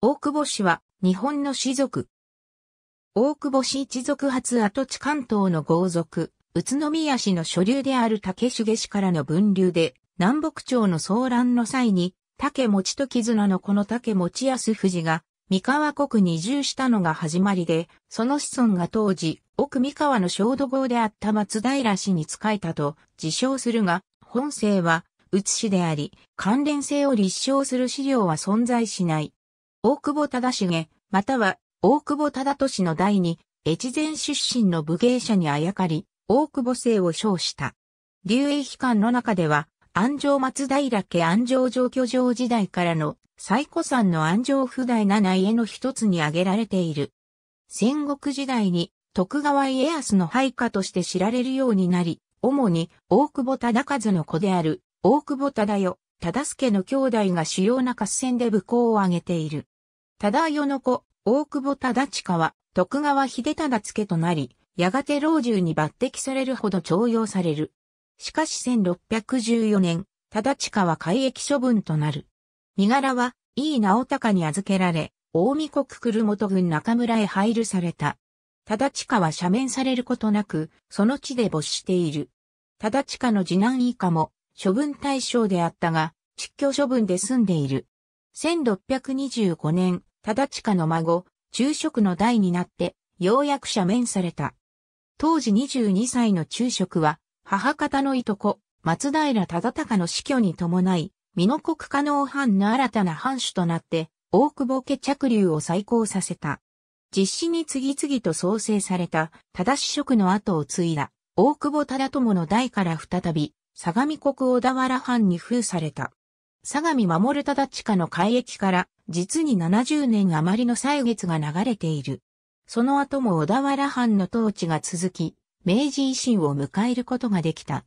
大久保氏は日本の氏族。大久保氏一族発跡地関東の豪族、宇都宮氏の所流である竹重氏からの分流で、南北朝の騒乱の際に、竹持と絆のこの竹持康藤が、三河国に移住したのが始まりで、その子孫が当時、奥三河の小土豪であった松平氏に仕えたと自称するが、本姓は、宇都氏であり、関連性を立証する資料は存在しない。大久保忠重、または大久保忠俊の第二、越前出身の武芸者にあやかり、大久保姓を称した。流英碑館の中では、安城松平家安城城居城時代からの最古山の安城府第七家の一つに挙げられている。戦国時代に徳川家康の配下として知られるようになり、主に大久保忠和の子である大久保忠世、忠助の兄弟が主要な合戦で武功を挙げている。忠世の子、大久保忠親は、徳川秀忠付となり、やがて老中に抜擢されるほど重用される。しかし1614年、忠親は改役処分となる。身柄は、井伊直隆に預けられ、大見国来元軍中村へ配慮された。忠親は赦免されることなく、その地で没している。忠親の次男以下も、処分対象であったが、失去処分で済んでいる。1625年、忠近の孫、昼食の代になって、ようやく赦免された。当時22歳の昼食は、母方のいとこ、松平忠敬の死去に伴い、美濃国加納藩の新たな藩主となって、大久保家着流を再興させた。実施に次々と創生された、忠志職の後を継いだ、大久保忠友の代から再び、相模国小田原藩に封された。相模守忠親の海域から実に70年余りの歳月が流れている。その後も小田原藩の統治が続き、明治維新を迎えることができた。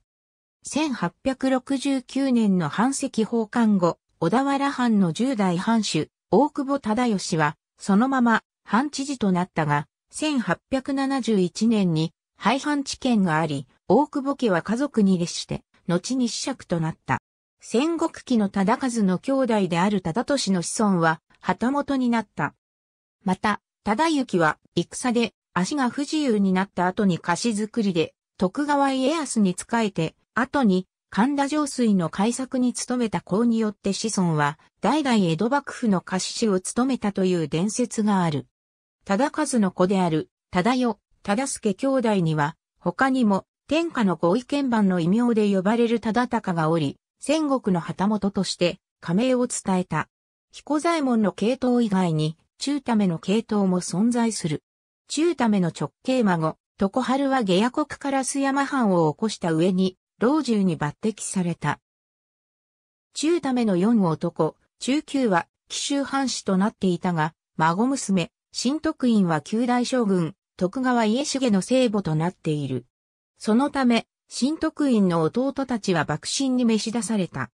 1869年の藩籍奉還後、小田原藩の10代藩主、大久保忠義は、そのまま藩知事となったが、1871年に廃藩置県があり、大久保家は家族に列して、後に死者となった。戦国期の忠和の兄弟である忠俊の子孫は旗本になった。また、忠行は戦で足が不自由になった後に菓子作りで徳川家康に仕えて、後に神田上水の開作に努めた功によって子孫は代々江戸幕府の菓子師を務めたという伝説がある。忠和の子である忠代、忠助兄弟には他にも天下のご意見番の異名で呼ばれる忠隆がおり、戦国の旗本として、加盟を伝えた。彦左衛門の系統以外に、中為の系統も存在する。中為の直系孫、床春は下野国から須山藩を起こした上に、老中に抜擢された。中為の四男、中級は、紀州藩士となっていたが、孫娘、新徳院は旧大将軍、徳川家重の聖母となっている。そのため、新徳院の弟たちは幕臣に召し出された。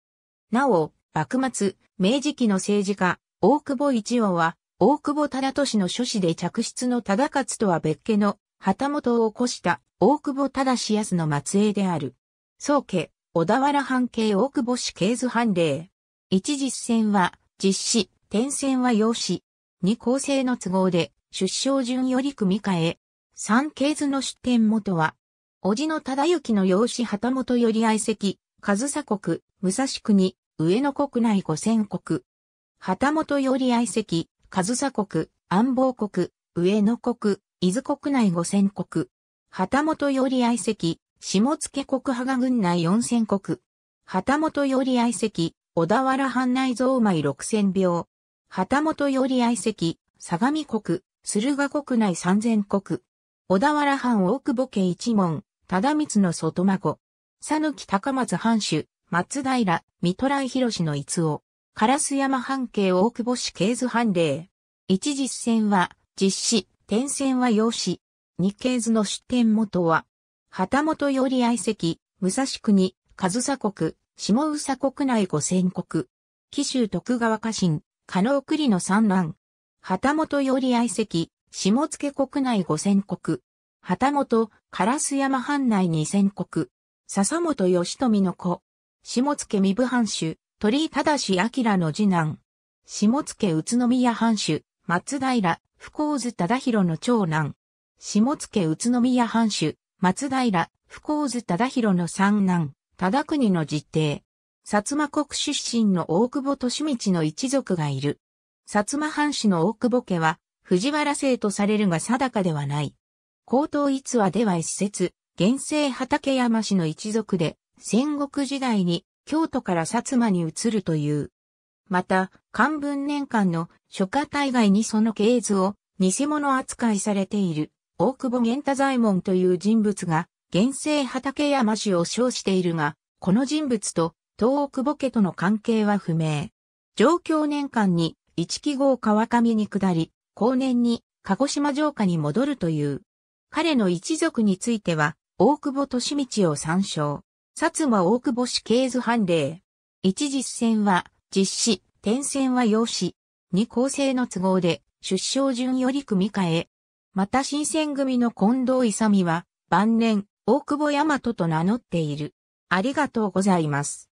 なお、幕末、明治期の政治家、大久保一王は、大久保忠俊の諸子で着出の忠勝とは別家の旗本を起こした大久保忠康の末裔である。宗家、小田原藩系大久保氏系図藩令。一実戦は実施、転戦は養子。二構成の都合で出生順より組み替え。三系図の出典元は叔父の忠之の養子旗本より愛席、上総国、武蔵国、上野国内五千国。旗本より愛席、上総国、安房国、上野国、伊豆国内五千国。旗本より愛席、下野国羽賀郡内四千国。旗本より愛席、小田原藩内蔵米六千病。旗本より愛席、相模国、駿河国内三千国。小田原藩大久保家一門、忠光の外孫。佐抜高松藩主、松平、三虎ライ広の逸夫。烏山藩系大久保市系図藩例。一実戦は、実施、転戦は要子。二系図の出典元は、旗本より愛席、武蔵国、上総国、下宇佐国内五千国。紀州徳川家臣、加納栗の三男。旗本より愛席、下野国内五千国。旗本、烏山藩内に宣告。笹本義富の子。下野三部藩主、鳥居正明の次男。下野宇都宮藩主、松平、福津忠弘の長男。下野宇都宮藩主、松平、福津忠弘の三男、忠国の実弟。薩摩国出身の大久保利道の一族がいる。薩摩藩主の大久保家は、藤原姓とされるが定かではない。高等逸話では一説、現世畠山氏の一族で、戦国時代に京都から薩摩に移るという。また、漢文年間の諸家大概にその系図を偽物扱いされている大久保源太左衛門という人物が、現世畠山氏を称しているが、この人物と東久保家との関係は不明。上京年間に一期号川上に下り、後年に鹿児島城下に戻るという。彼の一族については、大久保利道を参照。薩摩大久保氏系図判例。一実戦は、実施、転戦は要紙。二構成の都合で、出生順より組み替え。また新選組の近藤勇は、晩年、大久保大和と名乗っている。ありがとうございます。